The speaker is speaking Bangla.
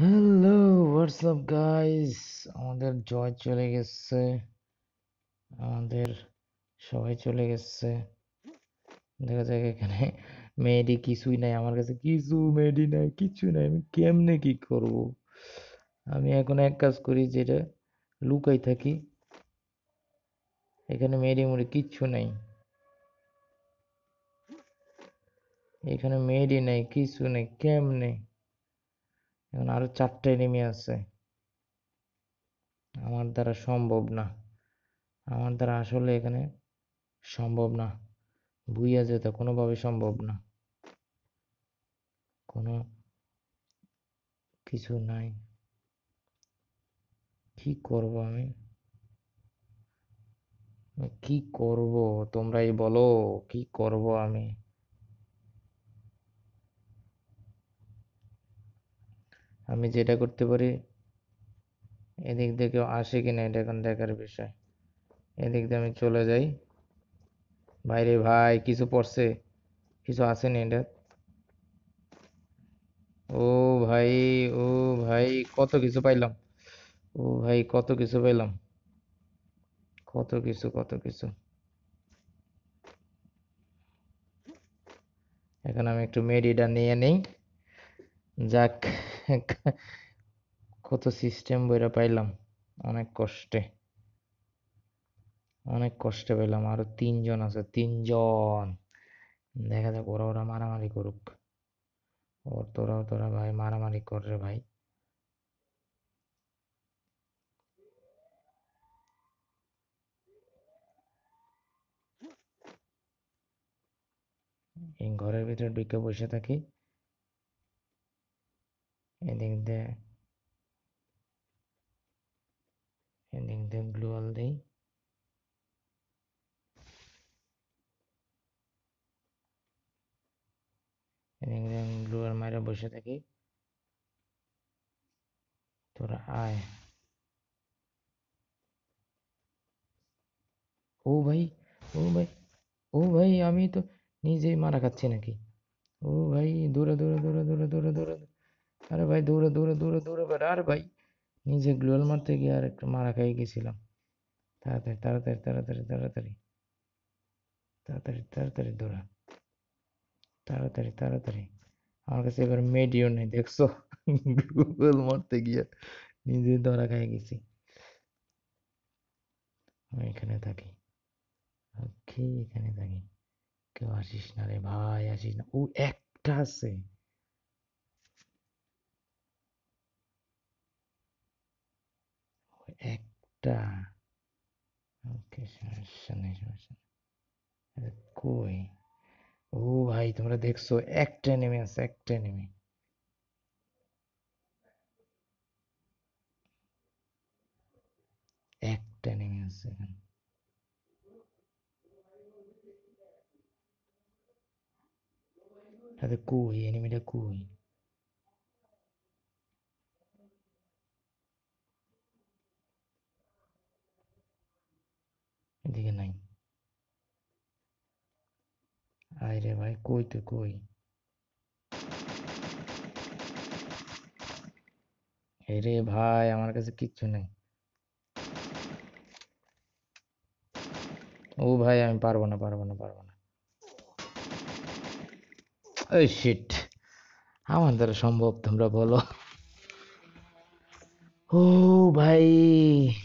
হ্যালো হোয়াটসঅ্যাপ গাইস আমাদের জয় চলে গেছে আমাদের সবাই চলে গেছে দেখা যাক এখানে মেয়েডি কিছুই নাই আমার কাছে কিছু মেয়েডি নাই কিছু নাই আমি কেমনে কি করব আমি এখন এক কাজ করি যেটা লুকাই থাকি এখানে মেয়েডি মুড়ি কিচ্ছু নাই এখানে মেয়েডি নাই কিছু নাই কেমনে এখন আরো চারটে এনিমি আছে আমার দ্বারা সম্ভব না আমার দ্বারা আসলে এখানে সম্ভব না বুইয়া যেতে কোনোভাবে সম্ভব না কোনো কিছু নাই কি করব আমি কি করব তোমরাই বলো কি করব আমি আমি যেটা করতে পারি এদিক দিয়ে কেউ আসে কি না এটা এখন দেখার বিষয় এদিক দিয়ে আমি চলে যাই বাইরে ভাই কিছু পড়ছে কিছু আসেনি এটা ও ভাই ও ভাই কত কিছু পাইলাম ও ভাই কত কিছু পাইলাম কত কিছু কত কিছু এখন আমি একটু মেডিটা নিয়ে নিই যাক কত সিস্টেম বইরা পাইলাম অনেক কষ্টে অনেক কষ্টে পেলাম আরো তিনজন আছে তিনজন দেখা যাক ওরা ওরা মারামারি করুক ওর তোরা তোরা ভাই মারামারি কর রে ভাই ঘরের ভিতরে ঢুকে বসে থাকি এদিক দিয়ে এদিক দিয়ে গ্লোয়াল দিই এদিক মারে বসে থাকি তোরা আয় ও ভাই ও ভাই ও ভাই আমি তো নিজেই মারা খাচ্ছি নাকি ও ভাই দূরে দূরে দূরে দূরে দূরে দূরে আরে ভাই দৌড়ে দৌড়ে দৌড়ে দৌড়ে বেড়া আরে ভাই নিজে গ্লোয়াল মারতে গিয়ে আর একটু মারা খাই গেছিলাম তাড়াতাড়ি তাড়াতাড়ি তাড়াতাড়ি তাড়াতাড়ি তাড়াতাড়ি তাড়াতাড়ি দৌড়া তাড়াতাড়ি তাড়াতাড়ি আমার কাছে এবার মেডিও নেই দেখছো গুগল মারতে গিয়ে নিজে ধরা খাই গেছি আমি এখানে থাকি ওকে এখানে থাকি কেউ আসিস না রে ভাই আসিস না ও একটা আছে একটা ওকে সমস্যা নেই সমস্যা নেই কই ও ভাই তোমরা দেখছো একটা নেমে আছে একটা নেমে একটা নেমে আছে এখানে তাহলে কই এনিমিটা কই এদিকে নাই আয় রে ভাই কই তো কই রে ভাই আমার কাছে কিচ্ছু নাই ও ভাই আমি পারবো না পারবো না পারবো না আমার দ্বারা সম্ভব তোমরা বলো ও ভাই